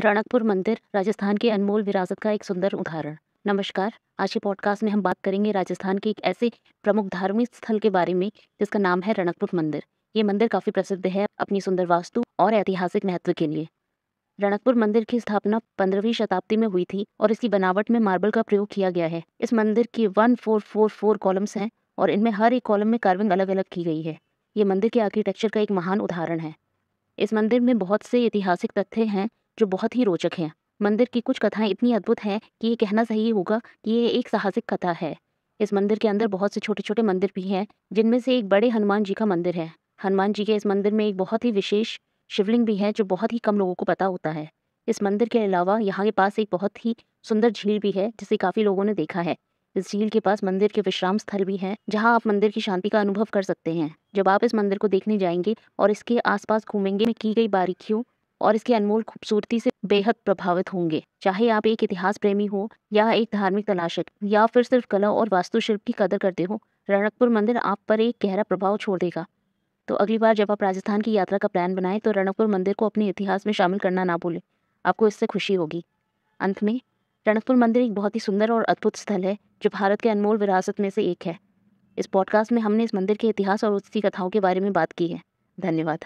रणकपुर मंदिर राजस्थान की अनमोल विरासत का एक सुंदर उदाहरण नमस्कार आज के पॉडकास्ट में हम बात करेंगे राजस्थान के एक ऐसे प्रमुख धार्मिक स्थल के बारे में जिसका नाम है रणकपुर मंदिर ये मंदिर काफ़ी प्रसिद्ध है अपनी सुंदर वास्तु और ऐतिहासिक महत्व के लिए रणकपुर मंदिर की स्थापना पंद्रहवीं शताब्दी में हुई थी और इसकी बनावट में मार्बल का प्रयोग किया गया है इस मंदिर की one four four four columns हैं और इनमें हर एक कॉलम में कार्विंग अलग अलग की गई है ये मंदिर के आर्किटेक्चर का एक महान उदाहरण है इस मंदिर में बहुत से ऐतिहासिक तथ्य हैं जो बहुत ही रोचक हैं मंदिर की कुछ कथाएं इतनी अद्भुत हैं कि ये कहना सही होगा कि ये एक साहसिक कथा है इस मंदिर के अंदर बहुत से छोटे छोटे मंदिर भी हैं जिनमें से एक बड़े हनुमान जी का मंदिर है हनुमान जी के इस मंदिर में एक बहुत ही विशेष शिवलिंग भी है जो बहुत ही कम लोगों को पता होता है इस मंदिर के अलावा यहाँ के पास एक बहुत ही सुंदर झील भी है जिसे काफ़ी लोगों ने देखा है इस झील के पास मंदिर के विश्राम स्थल भी है जहाँ आप मंदिर की शांति का अनुभव कर सकते हैं जब आप इस मंदिर को देखने जाएंगे और इसके आसपास घूमेंगे में की गई बारीकियों और इसकी अनमोल खूबसूरती से बेहद प्रभावित होंगे चाहे आप एक इतिहास प्रेमी हो या एक धार्मिक तलाशक या फिर सिर्फ कला और वास्तुशिल्प की कदर करते हो रणकपुर मंदिर आप पर एक गहरा प्रभाव छोड़ देगा तो अगली बार जब आप राजस्थान की यात्रा का प्लान बनाएं तो रणकपुर मंदिर को अपने इतिहास में शामिल करना ना भूलें आपको इससे खुशी होगी अंत में रणकपुर मंदिर एक बहुत ही सुंदर और अद्भुत स्थल है जो भारत के अनमोल विरासत में से एक है इस पॉडकास्ट में हमने इस मंदिर के इतिहास और उसकी कथाओं के बारे में बात की है धन्यवाद